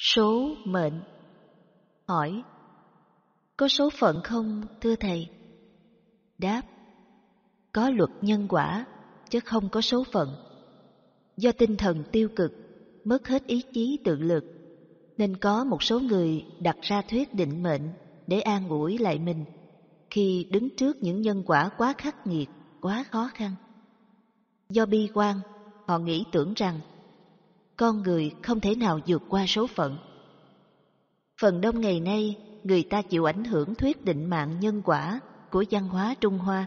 Số mệnh Hỏi Có số phận không thưa Thầy? Đáp Có luật nhân quả chứ không có số phận Do tinh thần tiêu cực mất hết ý chí tự lực nên có một số người đặt ra thuyết định mệnh để an ủi lại mình khi đứng trước những nhân quả quá khắc nghiệt, quá khó khăn. Do bi quan, họ nghĩ tưởng rằng con người không thể nào vượt qua số phận. Phần đông ngày nay, người ta chịu ảnh hưởng thuyết định mạng nhân quả của văn hóa Trung Hoa.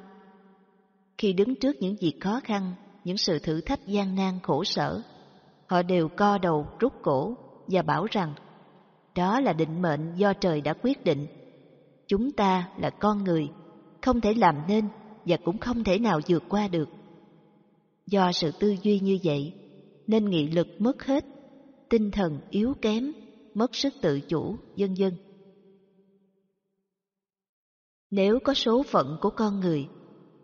Khi đứng trước những việc khó khăn, những sự thử thách gian nan khổ sở, họ đều co đầu rút cổ và bảo rằng đó là định mệnh do trời đã quyết định. Chúng ta là con người, không thể làm nên và cũng không thể nào vượt qua được. Do sự tư duy như vậy, nên nghị lực mất hết, tinh thần yếu kém, mất sức tự chủ, vân vân. Nếu có số phận của con người,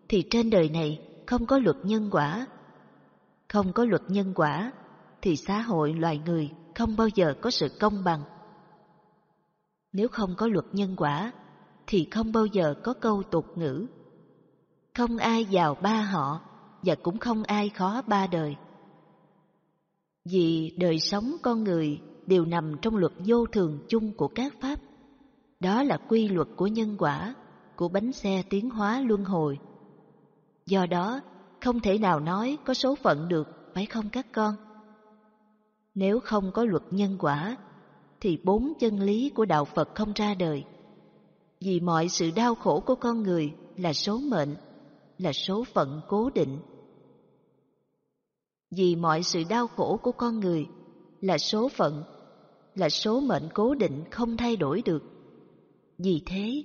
thì trên đời này không có luật nhân quả. Không có luật nhân quả, thì xã hội loài người không bao giờ có sự công bằng. Nếu không có luật nhân quả, thì không bao giờ có câu tục ngữ. Không ai giàu ba họ, và cũng không ai khó ba đời vì đời sống con người đều nằm trong luật vô thường chung của các pháp. Đó là quy luật của nhân quả, của bánh xe tiến hóa luân hồi. Do đó, không thể nào nói có số phận được, phải không các con? Nếu không có luật nhân quả, thì bốn chân lý của đạo Phật không ra đời. Vì mọi sự đau khổ của con người là số mệnh, là số phận cố định vì mọi sự đau khổ của con người là số phận, là số mệnh cố định không thay đổi được. Vì thế,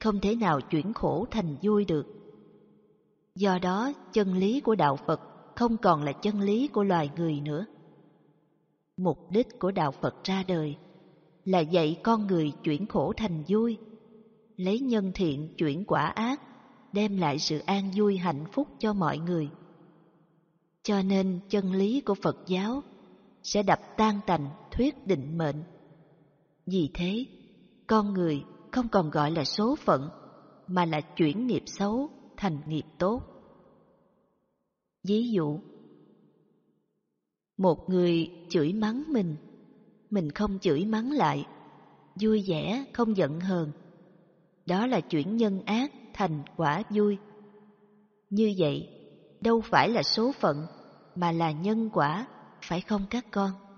không thể nào chuyển khổ thành vui được. Do đó, chân lý của đạo Phật không còn là chân lý của loài người nữa. Mục đích của đạo Phật ra đời là dạy con người chuyển khổ thành vui, lấy nhân thiện chuyển quả ác, đem lại sự an vui hạnh phúc cho mọi người. Cho nên chân lý của Phật giáo sẽ đập tan tành thuyết định mệnh. Vì thế, con người không còn gọi là số phận mà là chuyển nghiệp xấu thành nghiệp tốt. Ví dụ, một người chửi mắng mình, mình không chửi mắng lại, vui vẻ không giận hờn. Đó là chuyển nhân ác thành quả vui. Như vậy, đâu phải là số phận mà là nhân quả, phải không các con?